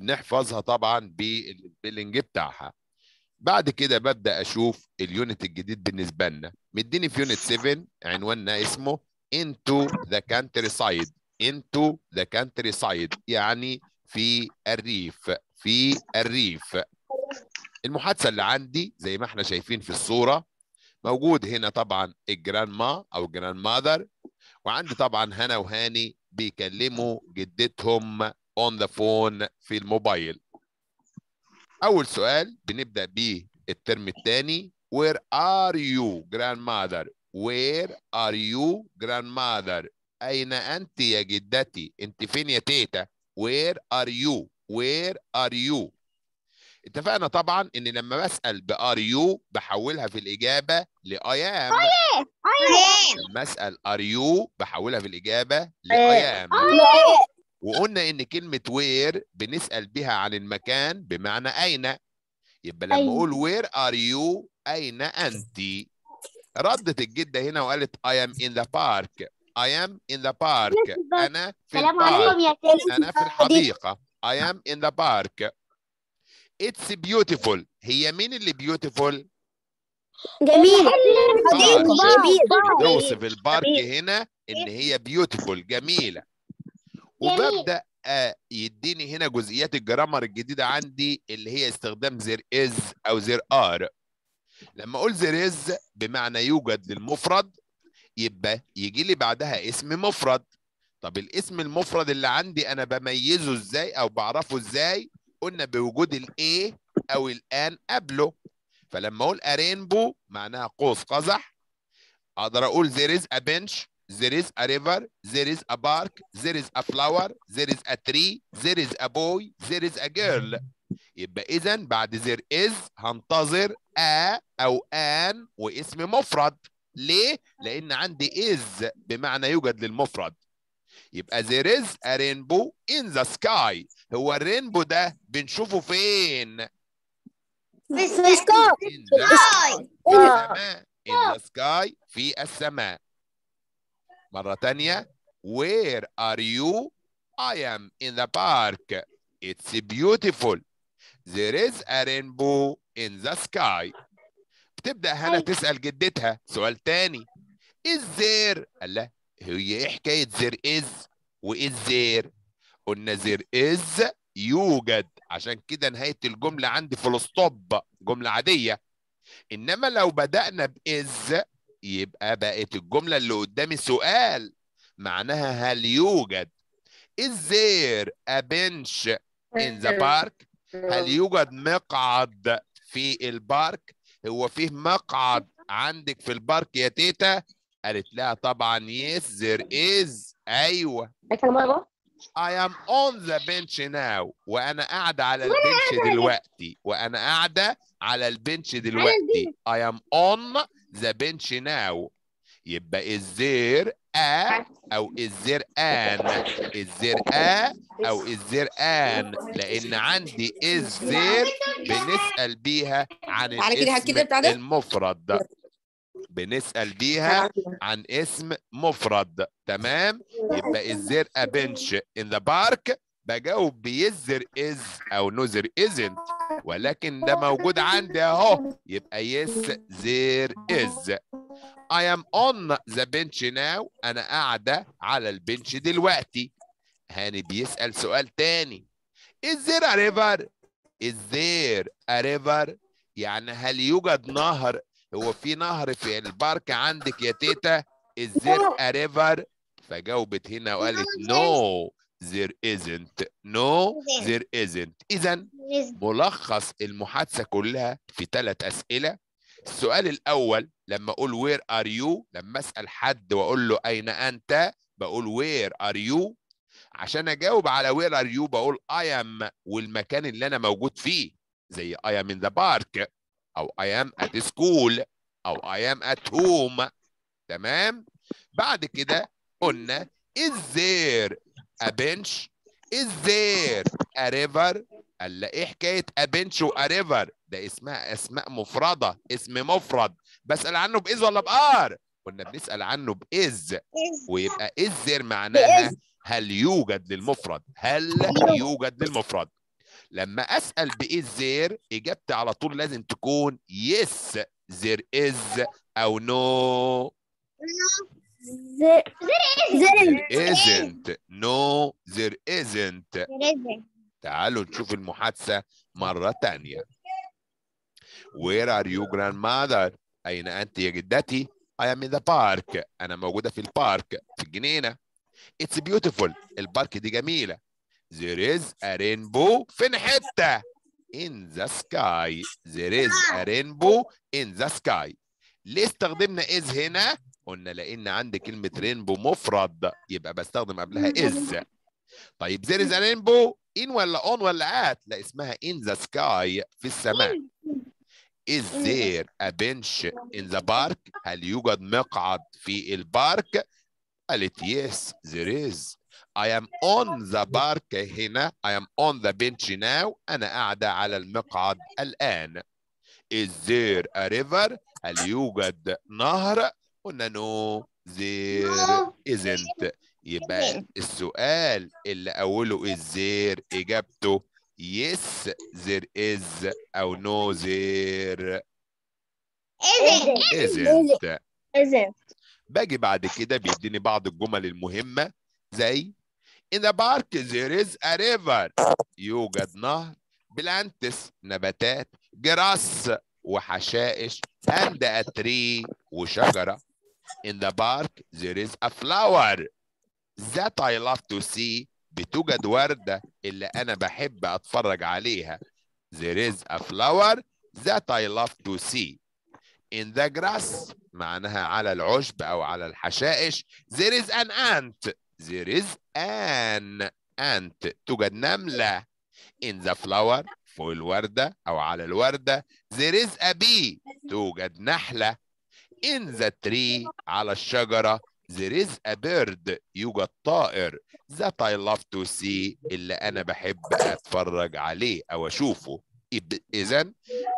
وبنحفظها طبعا بالبيلنج بتاعها بعد كده ببدا اشوف اليونت الجديد بالنسبه لنا مديني في يونت 7 عنواننا اسمه into the countryside into the countryside يعني في الريف في الريف المحادثه اللي عندي زي ما احنا شايفين في الصوره موجود هنا طبعا الجراند ما او جراند ماذر وعندي طبعا هنا وهاني بيكلموا جدتهم on the phone في الموبايل اول سؤال بنبدا بيه الترم الثاني where are you grandmother where are you grandmother اين انت يا جدتي انت فين يا تيتا where are you where are you اتفقنا طبعا ان لما بسال ار يو بحولها في الاجابه لايام oh, لما اسال ار يو بحولها في الاجابه ام وقلنا ان كلمه وير بنسال بها عن المكان بمعنى اين يبقى لما اقول وير ار يو اين انت ردت الجده هنا وقالت اي ام ان ذا بارك I am in the park. أنا في الحديقه أنا في الحديقة. I am in the park. It's beautiful. هي مين اللي beautiful؟ جميل. توصف البارك هنا إن هي beautiful جميلة. يعني وببدا آه، يديني هنا جزئيات الجرامر الجديده عندي اللي هي استخدام زر از او زر ار لما اقول زر از بمعنى يوجد للمفرد يبقى يجي لي بعدها اسم مفرد طب الاسم المفرد اللي عندي انا بميزه ازاي او بعرفه ازاي قلنا بوجود الايه او الان قبله فلما اقول ارينبو معناها قوس قزح اقدر اقول زير از ابنش there is a river, there is a bark, there is a flower, there is a tree, there is a boy, there is a girl. يبقى إذا بعد there is هنتظر a أو an واسم مفرد. ليه؟ لأن عندي is بمعنى يوجد للمفرد. يبقى there is a rainbow in the sky. هو الرينبو ده بنشوفه فين؟ في السماء. in the sky. في السماء. في السماء. مرة تانية Where are you? I am in the park. It's beautiful. There is a rainbow in the sky. بتبدأ هنا طيب. تسأل جدتها سؤال تاني is there قال هي ايه حكاية there is و is there قلنا there is يوجد عشان كده نهاية الجملة عندي فول ستوب جملة عادية إنما لو بدأنا بإز يبقى بقت الجملة اللي قدامي سؤال معناها هل يوجد is there a bench in the park هل يوجد مقعد في البارك هو فيه مقعد عندك في البارك يا تيتا قالت لها طبعا yes there is ايوه I am on the bench now وأنا قاعدة على البنش دلوقتي وأنا قاعدة على البنش دلوقتي I am on ذا بنش ناو يبقى الزير أ أو الزير ا أو ان لأن عندي الزير بنسأل بيها عن الاسم المفرد بنسأل بيها عن اسم مفرد تمام يبقى الزرقاء بنش in the park بجاوب بيزر از او نوزر ازنت ولكن ده موجود عندي اهو يبقى يس زير از I am on the bench now أنا قاعدة على البنش دلوقتي هاني بيسأل سؤال تاني Is there a river? Is there a river? يعني هل يوجد نهر؟ هو في نهر في البارك عندك يا تيتا؟ Is there a river؟ فجاوبت هنا وقالت no there isn't no there isn't إذا ملخص المحادثة كلها في ثلاث أسئلة السؤال الأول لما أقول where are you لما أسأل حد وأقول له أين أنت بقول where are you عشان أجاوب على where are you بقول I am والمكان اللي أنا موجود فيه زي I am in the park أو I am at school أو I am at home تمام بعد كده قلنا is there a bench is there a river قال لا ايه حكايه a bench و a river ده اسمها اسماء مفرده اسم مفرد بسال عنه باز ولا بار كنا بنسال عنه باز ويبقى از there معناها هل يوجد للمفرد هل يوجد للمفرد لما اسال بايه زير اجابتي على طول لازم تكون يس زير از او نو no. There, there isn't. No, there isn't. There isn't. تعالوا نشوف المحادثة مرة تانية. Where are you grandmother? أين أنت يا جدتي؟ I am in the park. أنا موجودة في البارك في الجنينة. It's beautiful. البارك دي جميلة. There is a rainbow فين حتة؟ In the sky. There is a rainbow in the sky. ليه استخدمنا is هنا؟ قلنا لان عندي كلمه رينبو مفرد يبقى بستخدم قبلها از طيب زير ذا رينبو ان ولا اون ولا ات لا اسمها ان ذا سكاي في السماء Is إيه. there a bench in the park؟ هل يوجد مقعد في البارك؟ قالت yes there is I am on the park هنا I am on the bench now أنا قاعدة على المقعد الآن Is there a river؟ هل يوجد نهر؟ قلنا نو زير ازنت يبقى السؤال اللي اوله الزير اجابته يس زير از او نو زير ازنت ازنت باجي بعد كده بيديني بعض الجمل المهمه زي In the park there is a river. يوجد نهر. بلانتس نباتات. جراس وحشائش. And a tree وشجرة. in the park there is a flower that I love to see بتوجد وردة اللي أنا بحب أتفرج عليها there is a flower that I love to see in the grass معناها على العشب أو على الحشائش there is an ant there is an ant توجد نملة in the flower فوق الوردة أو على الوردة there is a bee توجد نحلة in the tree على الشجرة there is a bird يوجد طائر that I love to see اللي أنا بحب أتفرج عليه أو أشوفه إذا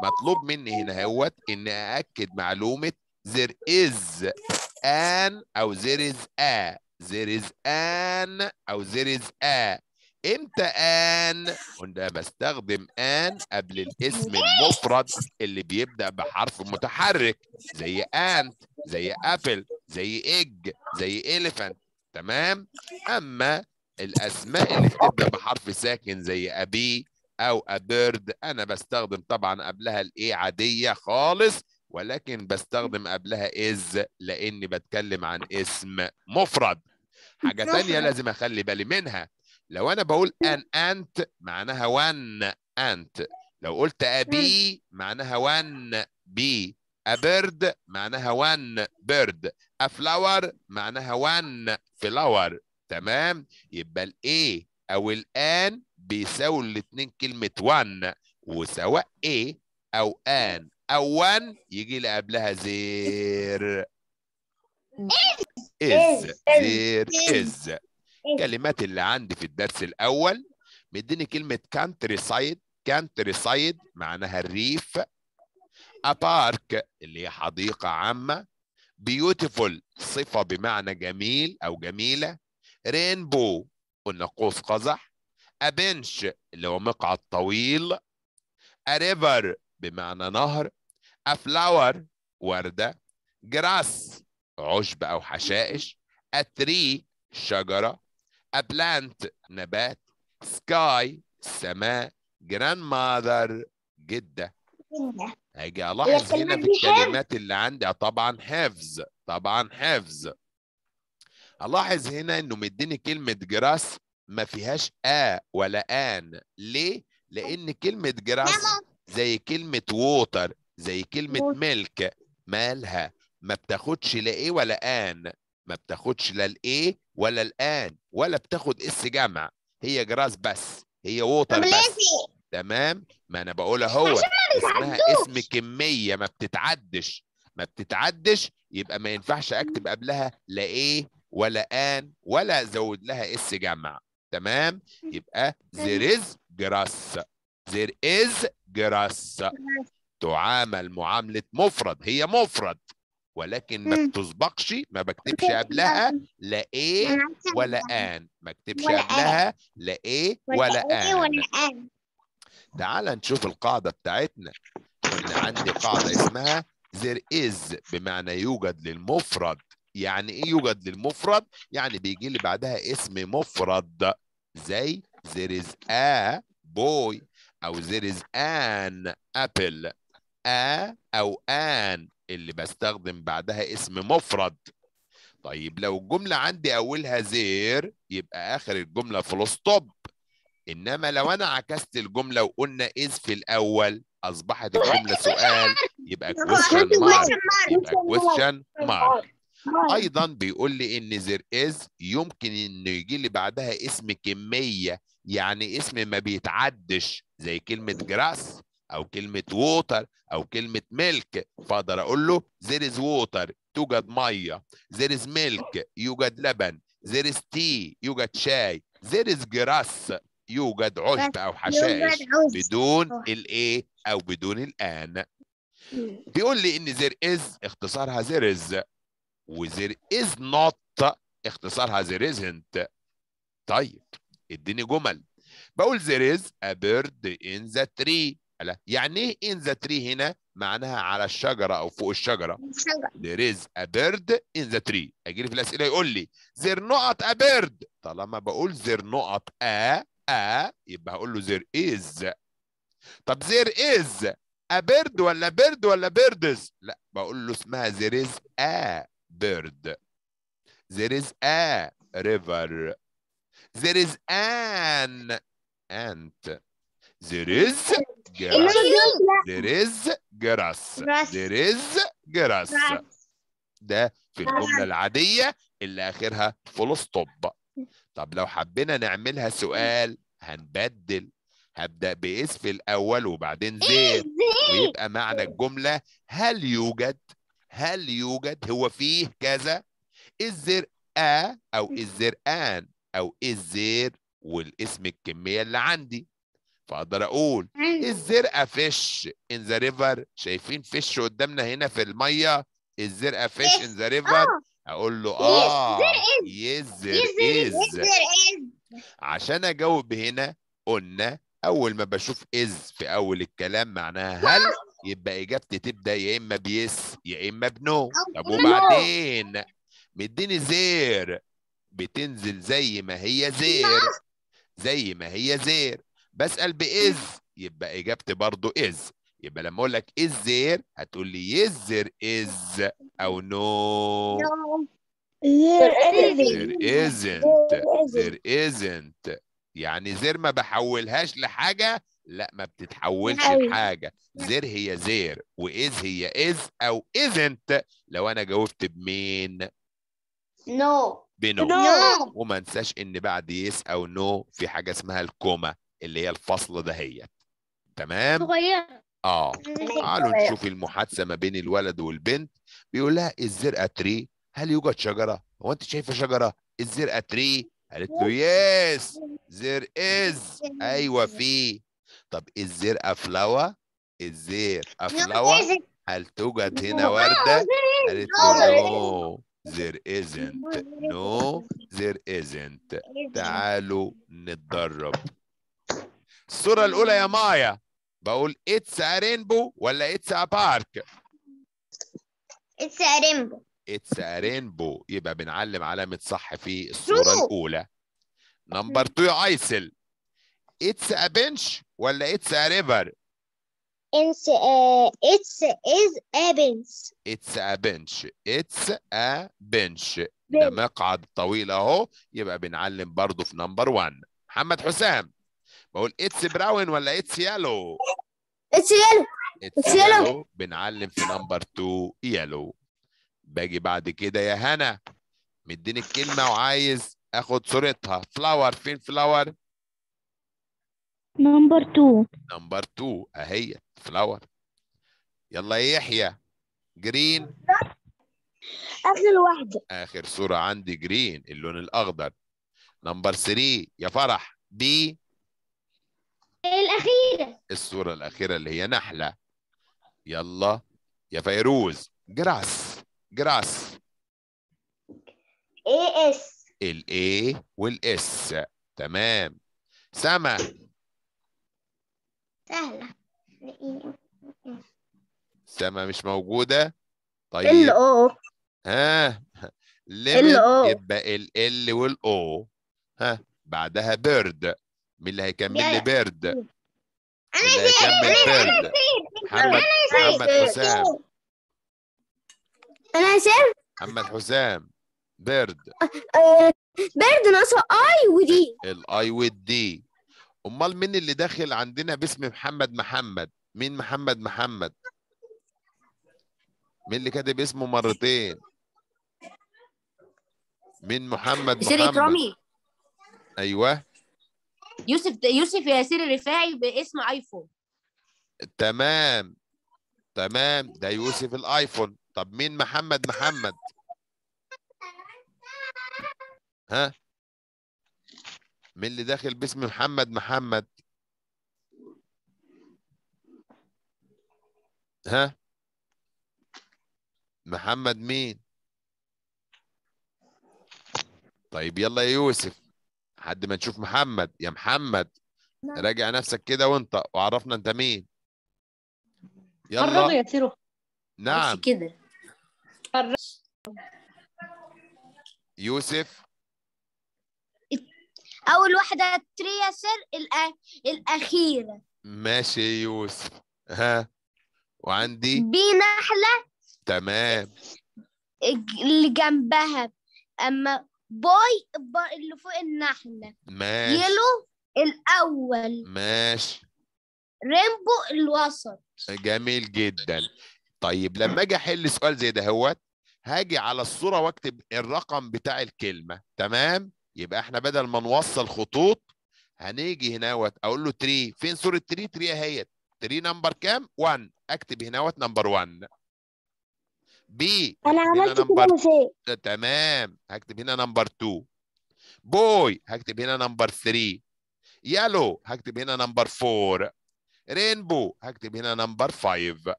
مطلوب مني هنا هوت إن أأكد معلومة there is an أو there is a there is an أو there is a امتى ان قلنا بستخدم ان قبل الاسم المفرد اللي بيبدا بحرف متحرك زي انت زي ابل زي اج زي اليفنت تمام اما الاسماء اللي بتبدا بحرف ساكن زي ابي او ابيرد انا بستخدم طبعا قبلها الايه عاديه خالص ولكن بستخدم قبلها از لاني بتكلم عن اسم مفرد حاجه ثانيه لازم اخلي بالي منها لو انا بقول ان انت معناها وان انت لو قلت ابي معناها وان بي ابرد معناها وان بيرد افلاور معناها وان فلاور تمام يبقى الايه او الان بيساوي الاثنين كلمه وان وسواء ايه او ان او وان يجي لي قبلها زير از زير از الكلمات إيه. اللي عندي في الدرس الاول مديني كلمه كانتري سايد كانتري سايد معناها الريف ابارك اللي هي حديقه عامه بيوتيفول صفه بمعنى جميل او جميله رينبو قلنا قوس قزح ابنش اللي هو مقعد طويل اريفر بمعنى نهر افلاور ورده جراس عشب او حشائش اتري شجره plant نبات سكاي سماء جراند ماذر جدة هاجي ألاحظ هنا في الكلمات اللي عندي طبعا حفظ طبعا حفظ ألاحظ هنا إنه مديني كلمة جراس ما فيهاش آ ولا آن ليه؟ لأن كلمة جراس نعم. زي كلمة ووتر زي كلمة ملك مالها ما بتاخدش لا ايه ولا ان ما بتاخدش لا الايه ولا الان ولا بتاخد اس جمع هي جراس بس هي ووتر بس تمام ما انا بقول اهو اسمها اسم كميه ما بتتعدش ما بتتعدش يبقى ما ينفعش اكتب قبلها لا ايه ولا ان ولا ازود لها اس جمع تمام يبقى there is جراس there is جراس تعامل معامله مفرد هي مفرد ولكن ما بتسبقش ما بكتبش قبلها لا ايه ولا ان ما اكتبش قبلها لا ايه ولا ان تعال نشوف القاعده بتاعتنا كنا عندي قاعده اسمها there is بمعنى يوجد للمفرد يعني ايه يوجد للمفرد يعني بيجي لي بعدها اسم مفرد زي there is a boy او there is an apple a او an اللي بستخدم بعدها اسم مفرد طيب لو الجملة عندي أولها زير يبقى آخر الجملة فول إنما لو أنا عكست الجملة وقلنا إذ في الأول أصبحت الجملة سؤال يبقى كويشن مارك يبقى كويشن مارك أيضا بيقول لي إن زير إذ يمكن إنه يجي لي بعدها اسم كمية يعني اسم ما بيتعدش زي كلمة جراس او كلمه ووتر او كلمه ميلك فاقدر اقول له there is water توجد ميه there is milk يوجد لبن there is tea يوجد شاي there is grass يوجد عشب او حشائش بدون الايه او بدون الان بيقول لي ان there is اختصارها there is و there is not اختصارها there isn't طيب اديني جمل بقول there is a bird in the tree على يعني ايه ان ذا تري هنا معناها على الشجره او فوق الشجره there is a bird in the tree أجيلي في الاسئله يقول لي there not a bird طالما بقول there not a a يبقى هقول له there is طب there is a bird ولا bird ولا birds لا بقول له اسمها there is a bird there is a river there is an ant there is جرس there is جرس there is جرس ده في الجملة العادية اللي آخرها فول ستوب طب لو حبينا نعملها سؤال هنبدل هبدأ باسم الأول وبعدين إيه، زين ويبقى معنى الجملة هل يوجد هل يوجد هو فيه كذا is there a أو is there an أو is there والاسم الكمية اللي عندي فاقدر اقول أيوة. الزرقاء فيش ان ذا ريفر شايفين فيش قدامنا هنا في الميه الزرقاء فيش ان ذا ريفر اقول له اه يزر از عشان اجاوب هنا قلنا اول ما بشوف از في اول الكلام معناها هل يبقى اجابتي تبدا يا اما بيس يا اما بنو طب وبعدين مديني زير بتنزل زي ما هي زير زي ما هي زير بسال باذ يبقى اجابتي برضو اذ يبقى لما اقول لك إز زير هتقول لي يز زير إز او نو زير إزنت زير إزنت يعني زير ما بحولهاش لحاجه لا ما بتتحولش لحاجه زير هي زير واذ هي از او إزنت لو انا جاوبت بمين نو no. بنو no. وما انساش ان بعد يس او نو في حاجه اسمها الكوما اللي هي الفصل دهيت تمام صغيره اه تعالوا نشوف المحادثه ما بين الولد والبنت بيقول لها الزرقه تري هل يوجد شجره هو انت شايفه شجره الزرقه تري قالت له يس زير از ايوه في طب الزرقه فلاوة الزير فلاور هل توجد هنا ورده قالت له نو there isn't no there isn't تعالوا نتدرب الصورة الأولى يا مايا بقول اتس رينبو ولا اتس بارك؟ اتس رينبو اتس رينبو يبقى بنعلم علامة صح في الصورة True. الأولى نمبر 2 يا عيسل اتس ا بنش ولا اتس ا ريفر؟ It's a, it's is a bench. It's a bench. It's a bench. ده مقعد طويل اهو يبقى بنعلم برضه في نمبر 1 محمد حسام بقول اتس براون ولا اتس يالو اتس يالو اتس يالو بنعلم في نمبر 2 يالو باجي بعد كده يا هنا مديني الكلمه وعايز اخد صورتها فلاور فين فلاور نمبر 2 نمبر 2 اهي فلاور يلا يا يحيى جرين اخر واحده اخر صوره عندي جرين اللون الاخضر نمبر 3 يا فرح بي الأخيرة الصورة الأخيرة اللي هي نحلة يلا يا فيروز جراس جراس اي اس الاي والاس تمام سما سهلة سما مش موجودة طيب ال او ها ليميت يبقى ال ال والاو ها بعدها بيرد مين اللي هيكمل لي بيرد؟ انا اللي هيكمل بيرد محمد محمد حسام انا سير محمد حسام بيرد بيرد ناقصه اي ودي الاي والدي امال مين اللي داخل عندنا باسم محمد محمد مين محمد محمد مين اللي كاتب اسمه مرتين مين محمد محمد شريط رامي ايوه يوسف يوسف ياسر الرفاعي باسم ايفون تمام تمام ده يوسف الايفون طب مين محمد محمد ها مين اللي داخل باسم محمد محمد ها محمد مين طيب يلا يا يوسف لحد ما نشوف محمد يا محمد نعم. راجع نفسك كده وانت وعرفنا انت مين يلا قربوا يا سيرو نعم كده يوسف اول واحده ترياسر الاخيره ماشي يوسف ها وعندي بي نحله تمام اللي جنبها اما باي اللي فوق النحلة ماشي يلو الأول ماشي ريمبو الوسط جميل جدا طيب لما اجي احل سؤال زي ده هوت هاجي على الصوره واكتب الرقم بتاع الكلمه تمام يبقى احنا بدل ما نوصل خطوط هنيجي هناوت اقول له تري فين صوره تري تري اهيت تري نمبر كام 1 اكتب هناوت نمبر 1 بي انا عملت كده مزاج تمام هكتب هنا نمبر 2 بوي هكتب هنا نمبر 3 يالو هكتب هنا نمبر 4 رينبو هكتب هنا نمبر 5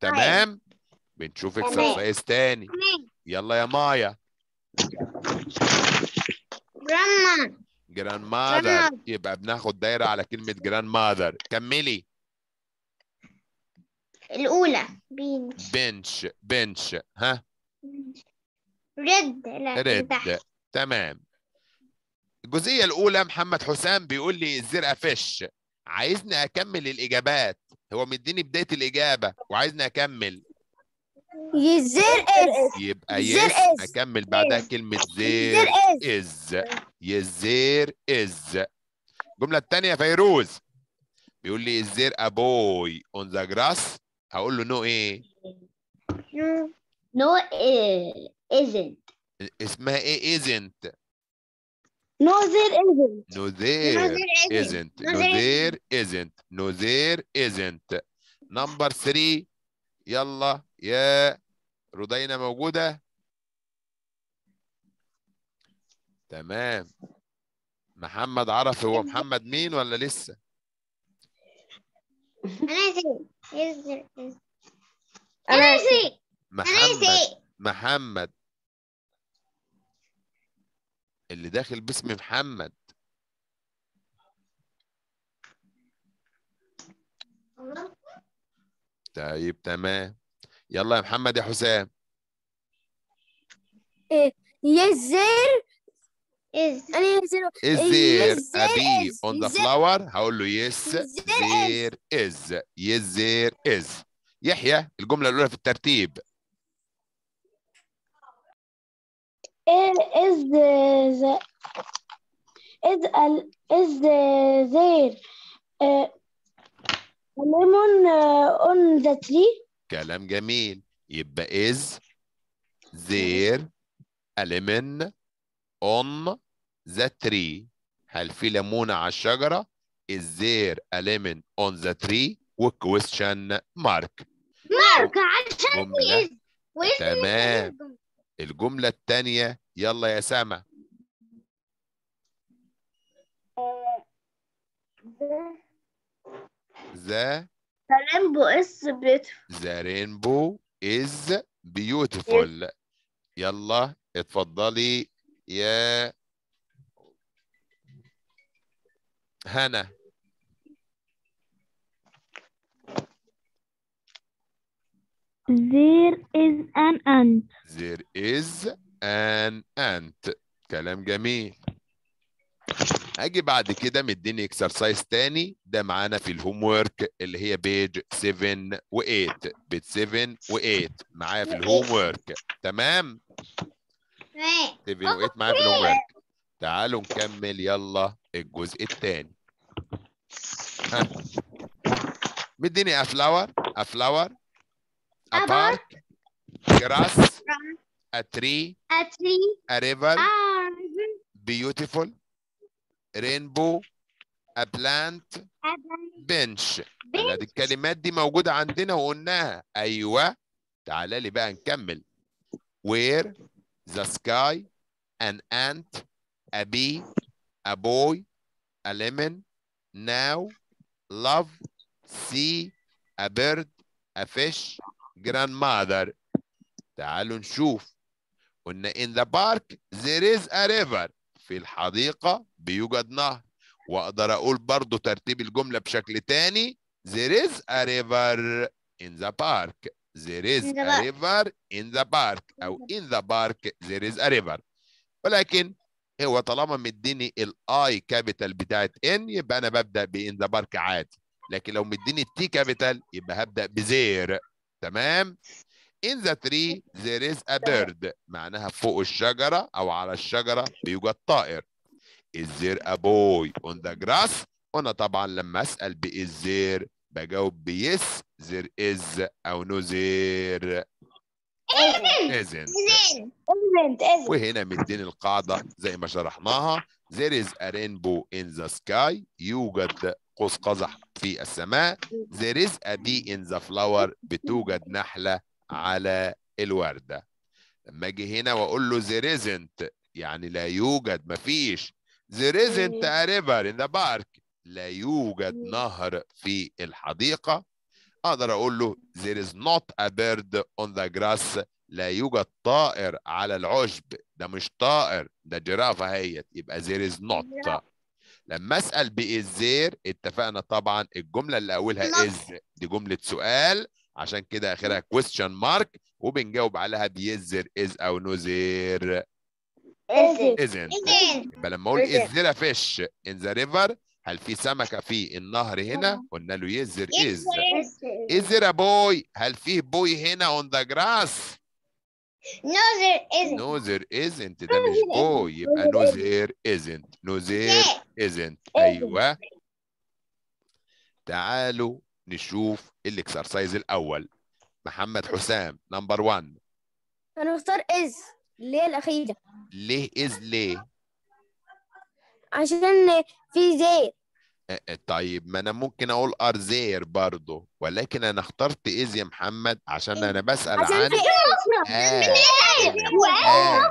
تمام بنشوف اكسرسايز تاني يلا يا مايا جراند ماذر يبقى بناخد دايره على كلمه جراند ماذر كملي الأولى بنش بنش بنش ها رد رد تمام الجزئية الأولى محمد حسام بيقول لي الزرقة فش عايزني أكمل الإجابات هو مديني بداية الإجابة وعايزني أكمل يزر إز يبقى إز أكمل بعدها كلمة زير إز يزير إز الجملة الثانية فيروز بيقول لي الزرقة بوي اون ذا جراس هقول له نو ايه نو ازنت اسمها ايه ازنت نو ذير ازنت نو ذير ازنت نو there isn't. نمبر 3 يلا يا رودينا موجودة تمام محمد عرف هو محمد مين ولا لسه؟ أنا أنا محمد محمد اللي داخل باسم محمد طيب تمام يلا يا محمد يا حسام يزر إيه، Is is there a bee on the flower؟ هقول له yes there is yes there is يحيى الجملة الأولى في الترتيب is the is is there a lemon on the tree كلام جميل يبقى is there a lemon on the tree هل في ليمونة على الشجرة is there a lemon on the tree وكويستشن مارك مارك عشان تمام الجملة الثانية يلا يا سما The The rainbow is beautiful. The rainbow is beautiful. يلا اتفضلي يا هنا There is an ant. There is an ant. كلام جميل. هاجي بعد كده مديني اكسرسايز تاني ده معانا في الهوم ورك اللي هي بيج 7 و8 بيج 7 و8 معايا في الهوم ورك تمام؟ تبقي وقيت معايا في تعالوا نكمل يلا الجزء الثاني مديني a flower a flower a tree, a tree, a river, a ah, river, beautiful, rainbow, a plant, bench. bench. الكلمات دي موجودة عندنا وقلناها. أيوة. تعال لي بقى نكمل. Where the sky, an ant, a bee, a boy, a lemon, now, love, sea, a bird, a fish, grandmother. تعالوا نشوف قلنا in the park there is a river في الحديقة بيوجد نهر وأقدر أقول برضو ترتيب الجملة بشكل تاني there is a river in the park there is a river in the park أو in the park there is a river ولكن هو طالما مديني الاي كابيتال بتاعت ان يبقى انا ببدا بان ذا بارك عادي لكن لو مديني التي كابيتال يبقى هبدا بزير تمام in the tree there is a bird معناها فوق الشجره او على الشجره بيوجد طائر is there a boy on the grass هنا طبعا لما اسال ب is there بجاوب بيس زير از او نو زير ازنت ازنت وهنا مدين القاعده زي ما شرحناها there is a rainbow in the sky يوجد قوس قزح في السماء there is a bee in the flower بتوجد نحله على الورده لما اجي هنا واقول له there isn't يعني لا يوجد ما فيش there isn't إيه. a river in the park لا يوجد نهر في الحديقة أقدر أقول له there is not a bird on the grass لا يوجد طائر على العشب ده مش طائر ده جرافة هيت يبقى there is not لما أسأل there اتفقنا طبعا الجملة اللي أولها إز دي جملة سؤال عشان كده آخرها question mark وبنجاوب عليها there is أو نوزير إذن يبقى لما أقول there a فيش in the river هل في سمكة في النهر هنا؟ آه. قلنا له يزر there is. Is there a boy؟ هل في بوي هنا on the grass؟ No there isn't. No there isn't. ده مش boy يبقى no there isn't. No there isn't. أيوه. تعالوا نشوف الاكسرسايز الأول. محمد حسام نمبر 1. أنا إز is. ليه الأخيرة؟ ليه is ليه؟ عشان في زيت آه، آه، طيب ما انا ممكن اقول ارزير برضه ولكن انا اخترت ايز يا محمد عشان انا بسال عن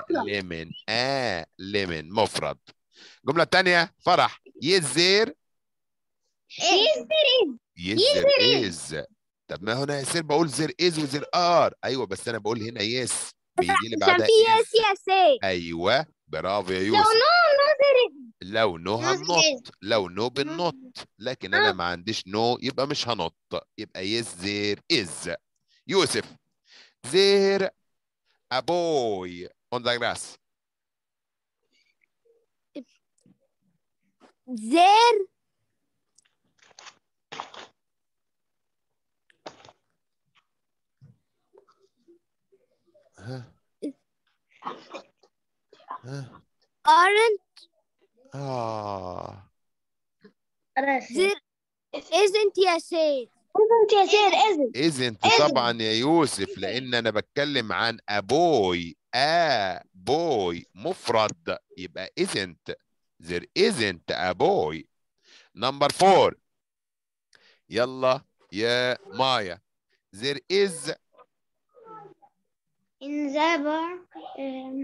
ليمن اه ليمن إيه؟ إيه آه، مفرد جملة الثانيه فرح يزير يزير يزير از طب ما هنا يصير بقول زير از وزير ار ايوه بس انا بقول هنا يس بيجي لي بعدها يس يس ايوه برافو يا يوسف لو نظرت لو نو هنط إيه؟ لو نو بنط لكن آه. انا ما عنديش نو يبقى مش هنط يبقى يس زير از يوسف زير ابوي اون ذا جراس زير there ها Huh. aren't اه isn't يا سيد إذن يا سيد إذن إذن طبعا يا يوسف لأن أنا بتكلم عن أبوي أ بوي مفرد يبقى إذنت there isn't a boy number four يلا يا مايا there is in the bar um,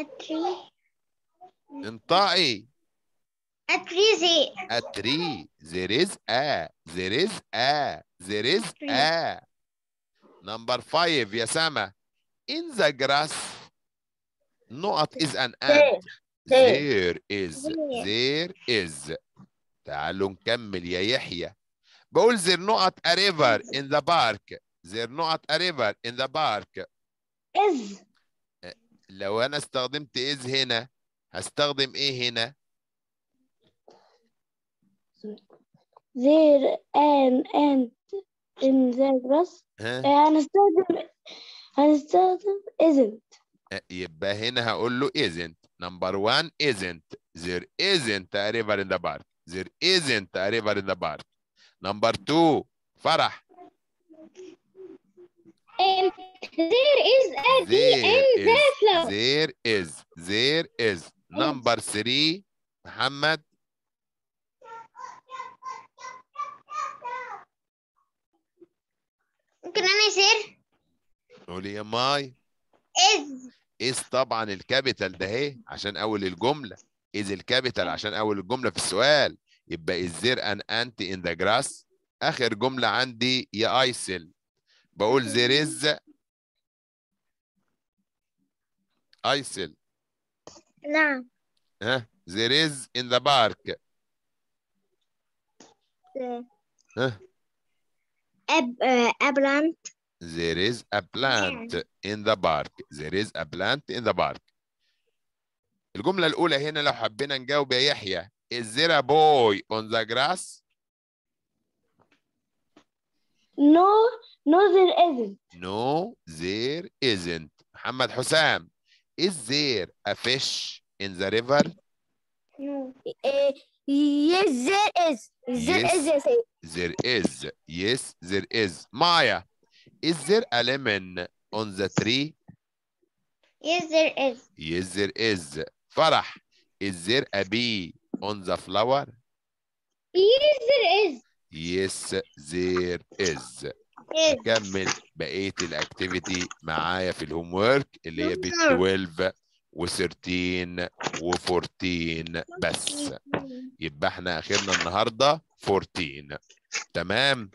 a tree انطقي اتري زي اتري there is a there is a there is a number five يا سما in the grass نقط is an ant there is there is تعالوا نكمل يا يحيى بقول there not a river in the park there not a river in the park is لو انا استخدمت is هنا هستخدم ايه هنا there and and in the grass هنستخدم هنستخدم isn't يبقى هنا هقول له isn't number one isn't there isn't a river in the park there isn't a river in the park number two فرح um, there is a there in is, the flower there is there is نمبر 3 محمد ممكن انا يصير قولي يا ماي از از طبعا الكابيتال ده اهي عشان اول الجمله از الكابيتال عشان اول الجمله في السؤال يبقى الزر ان انت ان ذا جراس اخر جمله عندي يا ايسل بقول زير از ايسل نعم ها there is in the park ها a plant there is a plant in the park there is a plant in the park الجملة الأولى هنا لو حبينا نجاوب يا يحيى is there a boy on the grass no no there isn't no there isn't محمد حسام Is there a fish in the river? No. Eh, yes, there is. There yes, is. There is. Yes, there is. Maya, is there a lemon on the tree? Yes, there is. Yes, there is. Farah, is there a bee on the flower? Yes, there is. Yes, there is. إيه. اكمل بقيه الاكتيفيتي معايا في الهوم ورك اللي هي بيت 12 و13 و14 بس يبقى احنا اخرنا النهارده 14 تمام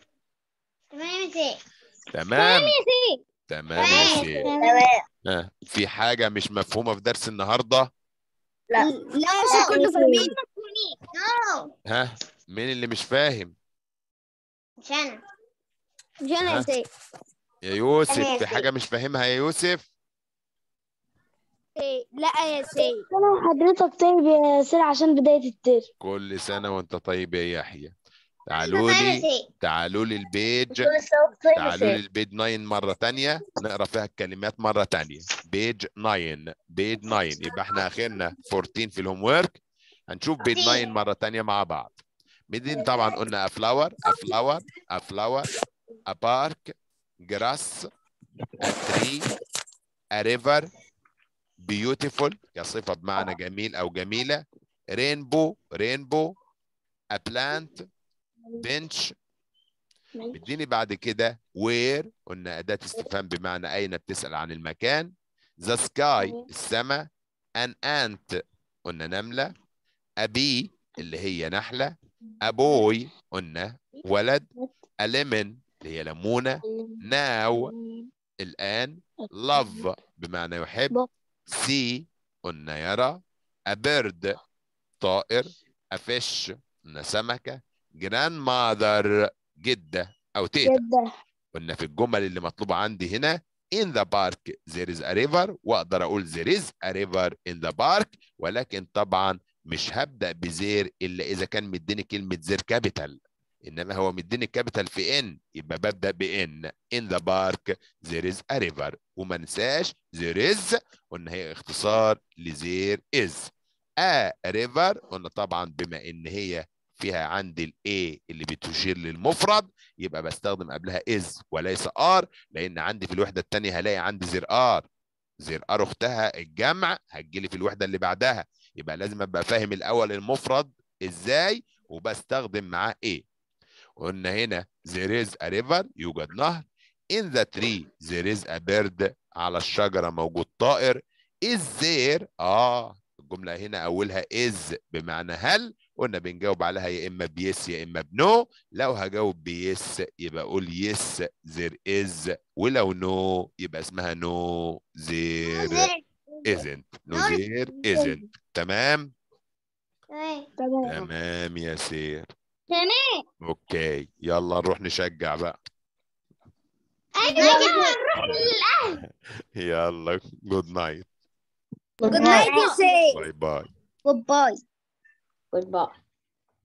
تمام يا تمام تمام يا سيدي تمام آه. في حاجه مش مفهومه في درس النهارده لا لا مش كله فاهمين ها مين اللي مش فاهم مش انا يا يوسف في حاجة مش فاهمها يا يوسف إيه، لا يا سيد سنة وحضرتك طيب يا سيد عشان بداية الترم كل سنة وانت طيب يا يحيى تعالوا لي تعالوا لي البيج تعالوا لي البيج 9 مرة ثانية نقرا فيها الكلمات مرة ثانية بيج 9 بيج 9 يبقى احنا اخرنا 14 في الهوم ورك هنشوف بيج 9 مرة ثانية مع بعض ميدين طبعا قلنا افلاور افلاور افلاور a park, grass, a tree, a river, beautiful كصفة بمعنى جميل أو جميلة rainbow rainbow a plant bench بديني بعد كده where قلنا أداة استفهام بمعنى أين بتسأل عن المكان the sky السماء an ant قلنا نملة a bee اللي هي نحلة a boy قلنا ولد a lemon اللي هي لمونة ناو الآن لف بمعنى يحب سي قلنا يرى أبرد طائر أفش قلنا سمكة ماذر جدة أو تيتا قلنا في الجمل اللي مطلوبة عندي هنا in the park there is a river وأقدر أقول there is a river in the park ولكن طبعا مش هبدأ بزير إلا إذا كان مديني كلمة زير كابيتال انما هو مديني الكابيتال في ان يبقى ببدا بان ان ذا بارك ذير از ا ريفر وما ننساش ذير از قلنا هي اختصار لذير از ا ريفر قلنا طبعا بما ان هي فيها عندي الاي اللي بتشير للمفرد يبقى بستخدم قبلها از وليس ار لان عندي في الوحده الثانيه هلاقي عندي زر ار زر ار اختها الجمع هتجيلي في الوحده اللي بعدها يبقى لازم ابقى فاهم الاول المفرد ازاي وبستخدم معاه ايه قلنا هنا there is a river يوجد نهر in the tree there is a bird على الشجرة موجود طائر is there اه الجملة هنا أولها is بمعنى هل قلنا بنجاوب عليها يا إما بيس يا إما بنو لو هجاوب بيس يبقى أقول يس there is ولو نو يبقى اسمها نو there isn't نو there isn't تمام؟ تمام يا سير تمام اوكي يلا نروح نشجع بقى ايوه يلا نروح للاهلي يلا جود نايت جود نايت يا باي باي باي باي